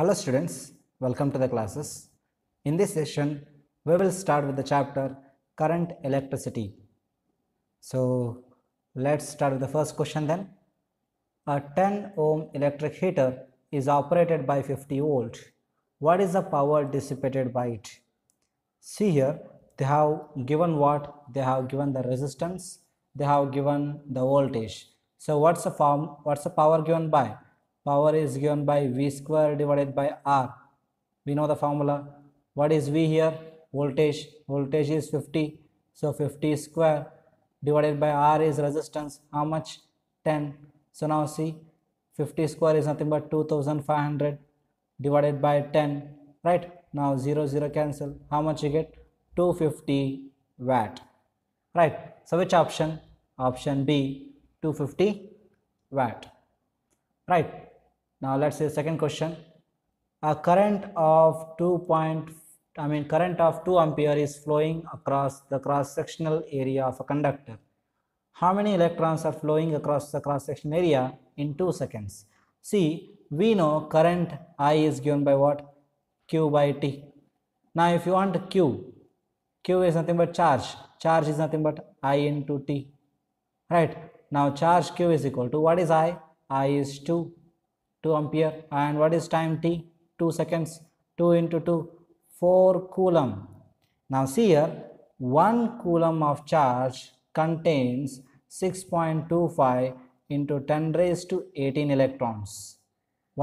Hello students, welcome to the classes. In this session, we will start with the chapter current electricity. So let's start with the first question then. A 10 ohm electric heater is operated by 50 volt. What is the power dissipated by it? See here, they have given what? They have given the resistance, they have given the voltage. So what's the form, what's the power given by? power is given by v square divided by r we know the formula what is v here voltage voltage is 50 so 50 square divided by r is resistance how much 10 so now see 50 square is nothing but 2500 divided by 10 right now 0 0 cancel how much you get 250 watt right so which option option b 250 watt right now let's see the second question a current of 2 point i mean current of 2 ampere is flowing across the cross sectional area of a conductor how many electrons are flowing across the cross sectional area in 2 seconds see we know current i is given by what q by t now if you want q q is nothing but charge charge is nothing but i into t right now charge q is equal to what is i i is 2 2 ampere and what is time t 2 seconds 2 into 2 4 coulomb now see here 1 coulomb of charge contains 6.25 into 10 raised to 18 electrons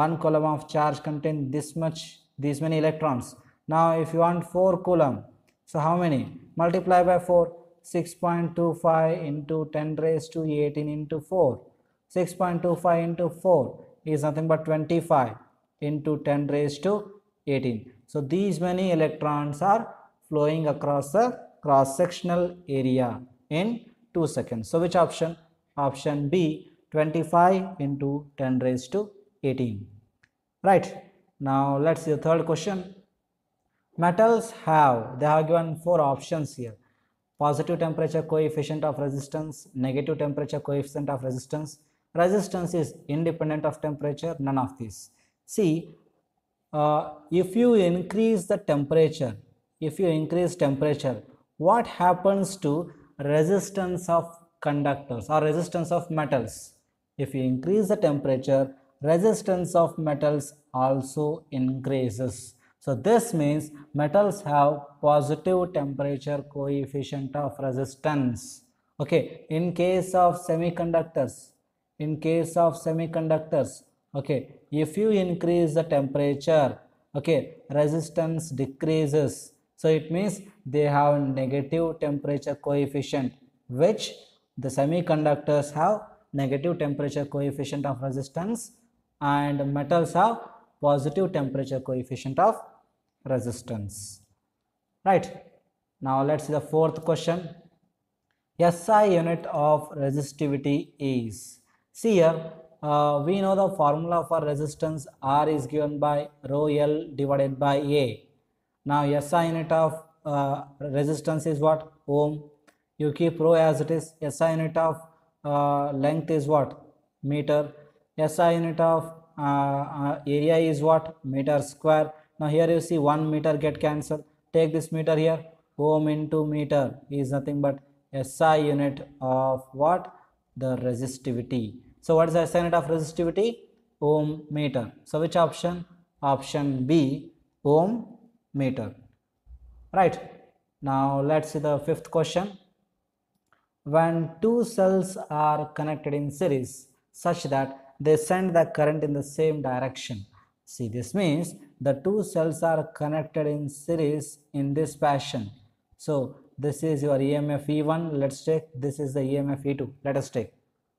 one coulomb of charge contains this much these many electrons now if you want 4 coulomb so how many multiply by 4 6.25 into 10 raised to 18 into 4 6.25 into 4 is nothing but 25 into 10 raised to 18. So these many electrons are flowing across the cross sectional area in 2 seconds. So which option? Option B 25 into 10 raised to 18. Right. Now let's see the third question. Metals have, they have given 4 options here. Positive temperature coefficient of resistance, negative temperature coefficient of resistance, resistance is independent of temperature none of this see uh, if you increase the temperature if you increase temperature what happens to resistance of conductors or resistance of metals if you increase the temperature resistance of metals also increases so this means metals have positive temperature coefficient of resistance okay in case of semiconductors in case of semiconductors okay if you increase the temperature okay resistance decreases so it means they have negative temperature coefficient which the semiconductors have negative temperature coefficient of resistance and metals have positive temperature coefficient of resistance right now let's see the fourth question SI unit of resistivity is See here, uh, we know the formula for resistance R is given by rho L divided by A. Now SI unit of uh, resistance is what? Ohm. You keep rho as it is. SI unit of uh, length is what? Meter. SI unit of uh, uh, area is what? Meter square. Now here you see 1 meter get cancelled. Take this meter here. Ohm into meter is nothing but SI unit of what? The resistivity so what is the SI of resistivity? Ohm meter. So which option? Option B, ohm meter. Right. Now let's see the fifth question. When two cells are connected in series such that they send the current in the same direction. See this means the two cells are connected in series in this fashion. So this is your EMF E1 let's take this is the EMF E2 let us take.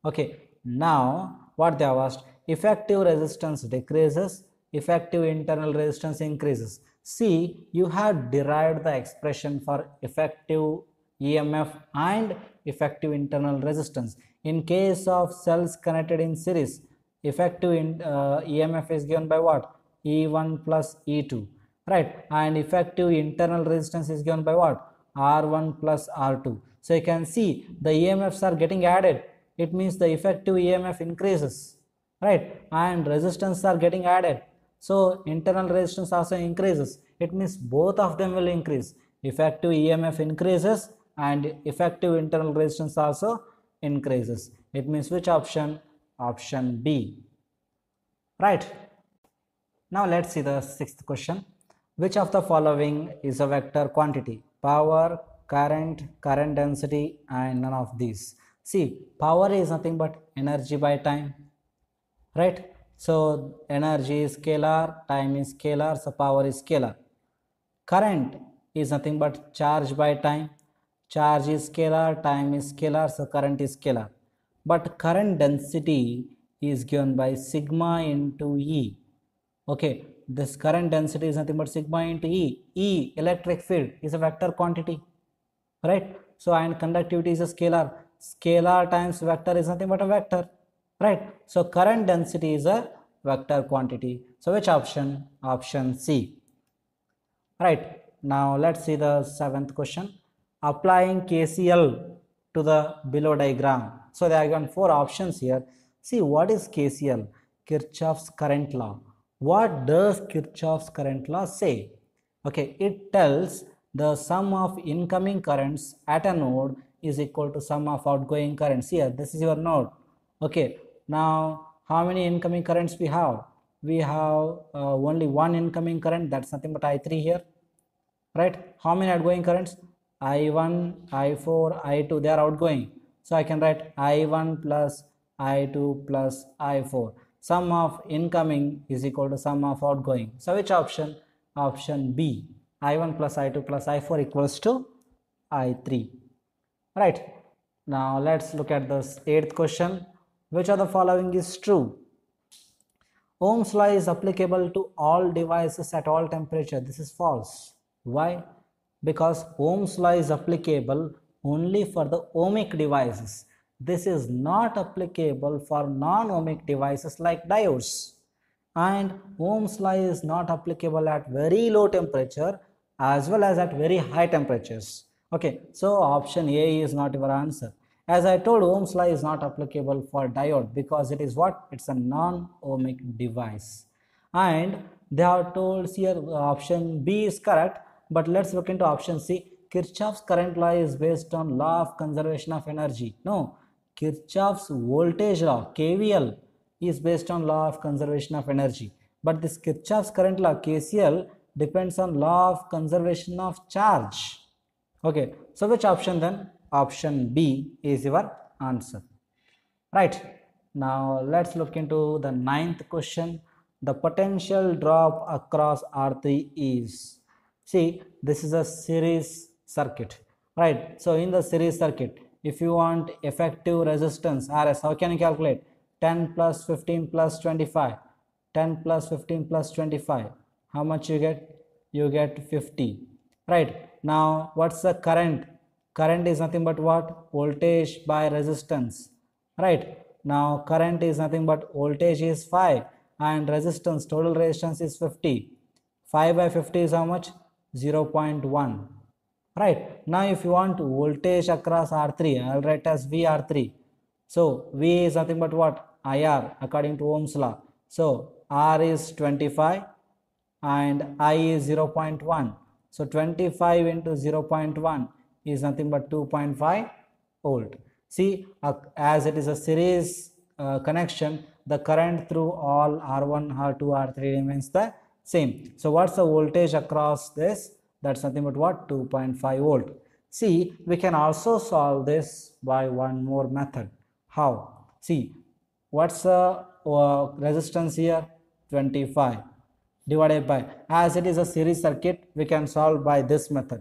Okay now, what they have asked, effective resistance decreases, effective internal resistance increases. See, you have derived the expression for effective EMF and effective internal resistance. In case of cells connected in series, effective in, uh, EMF is given by what? E1 plus E2, right? And effective internal resistance is given by what? R1 plus R2. So you can see the EMFs are getting added it means the effective EMF increases, right? And resistance are getting added. So internal resistance also increases. It means both of them will increase. Effective EMF increases and effective internal resistance also increases. It means which option? Option B. Right. Now let's see the sixth question. Which of the following is a vector quantity? Power, current, current density and none of these. See, power is nothing but energy by time, right? So energy is scalar, time is scalar, so power is scalar. Current is nothing but charge by time. Charge is scalar, time is scalar, so current is scalar. But current density is given by sigma into E. Okay, this current density is nothing but sigma into E. E, electric field, is a vector quantity, right? So, and conductivity is a scalar scalar times vector is nothing but a vector, right? So current density is a vector quantity. So which option? Option C. Right. Now let's see the seventh question. Applying KCL to the below diagram. So there are given four options here. See what is KCL? Kirchhoff's current law. What does Kirchhoff's current law say? Okay, it tells the sum of incoming currents at a node is equal to sum of outgoing currents here this is your node okay now how many incoming currents we have we have uh, only one incoming current that's nothing but i3 here right how many outgoing currents i1 i4 i2 they are outgoing so i can write i1 plus i2 plus i4 sum of incoming is equal to sum of outgoing so which option option b i1 plus i2 plus i4 equals to i3 right now let's look at this eighth question which of the following is true ohm's law is applicable to all devices at all temperature this is false why because ohm's law is applicable only for the ohmic devices this is not applicable for non-ohmic devices like diodes and ohm's law is not applicable at very low temperature as well as at very high temperatures Okay, so option A is not your answer. As I told, Ohm's law is not applicable for diode because it is what? It's a non-ohmic device. And they have told here uh, option B is correct, but let's look into option C. Kirchhoff's current law is based on law of conservation of energy. No, Kirchhoff's voltage law, KVL, is based on law of conservation of energy. But this Kirchhoff's current law, KCL, depends on law of conservation of charge. Okay, so which option then? Option B is your answer. Right, now let's look into the ninth question. The potential drop across R3 is, see this is a series circuit, right? So in the series circuit, if you want effective resistance RS, how can you calculate? 10 plus 15 plus 25, 10 plus 15 plus 25, how much you get? You get 50, right? now what's the current current is nothing but what voltage by resistance right now current is nothing but voltage is 5 and resistance total resistance is 50 5 by 50 is how much 0 0.1 right now if you want voltage across r3 i'll write as vr3 so v is nothing but what ir according to ohm's law so r is 25 and i is 0 0.1 so 25 into 0.1 is nothing but 2.5 volt. See, uh, as it is a series uh, connection, the current through all R1, R2, R3 remains the same. So what's the voltage across this? That's nothing but what? 2.5 volt. See, we can also solve this by one more method. How? See, what's the uh, resistance here? 25 divided by as it is a series circuit we can solve by this method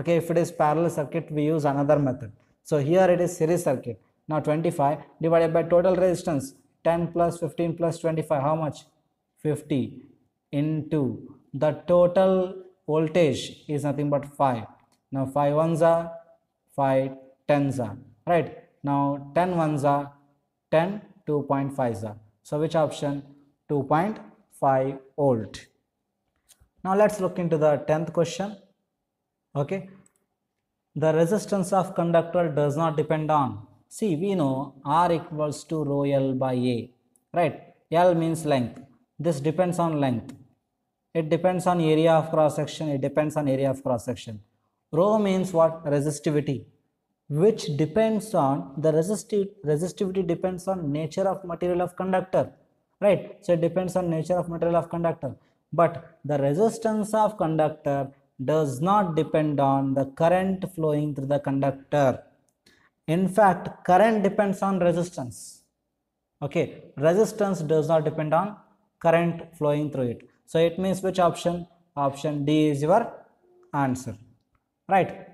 okay if it is parallel circuit we use another method so here it is series circuit now 25 divided by total resistance 10 plus 15 plus 25 how much 50 into the total voltage is nothing but 5 now 5 ones are 5 tens are right now 10 ones are 10 2.5 are so which option 2.5 5 volt now let's look into the 10th question okay the resistance of conductor does not depend on see we know r equals to rho l by a right l means length this depends on length it depends on area of cross section it depends on area of cross section rho means what resistivity which depends on the resistive. resistivity depends on nature of material of conductor right? So it depends on nature of material of conductor. But the resistance of conductor does not depend on the current flowing through the conductor. In fact, current depends on resistance. Okay, resistance does not depend on current flowing through it. So it means which option? Option D is your answer. Right.